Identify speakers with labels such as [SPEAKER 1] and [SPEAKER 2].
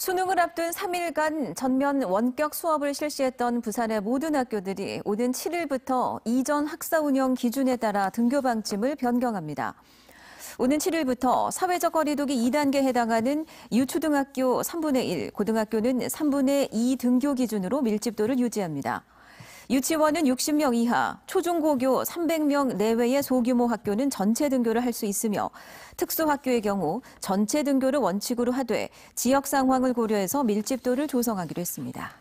[SPEAKER 1] 수능을 앞둔 3일간 전면 원격 수업을 실시했던 부산의 모든 학교들이 오는 7일부터 이전 학사 운영 기준에 따라 등교 방침을 변경합니다. 오는 7일부터 사회적 거리두기 2단계에 해당하는 유초등학교 3분의 1, 고등학교는 3분의 2 등교 기준으로 밀집도를 유지합니다. 유치원은 60명 이하, 초중고교 300명 내외의 소규모 학교는 전체 등교를 할 수 있으며 특수학교의 경우 전체 등교를 원칙으로 하되 지역 상황을 고려해서 밀집도를 조성하기로 했습니다.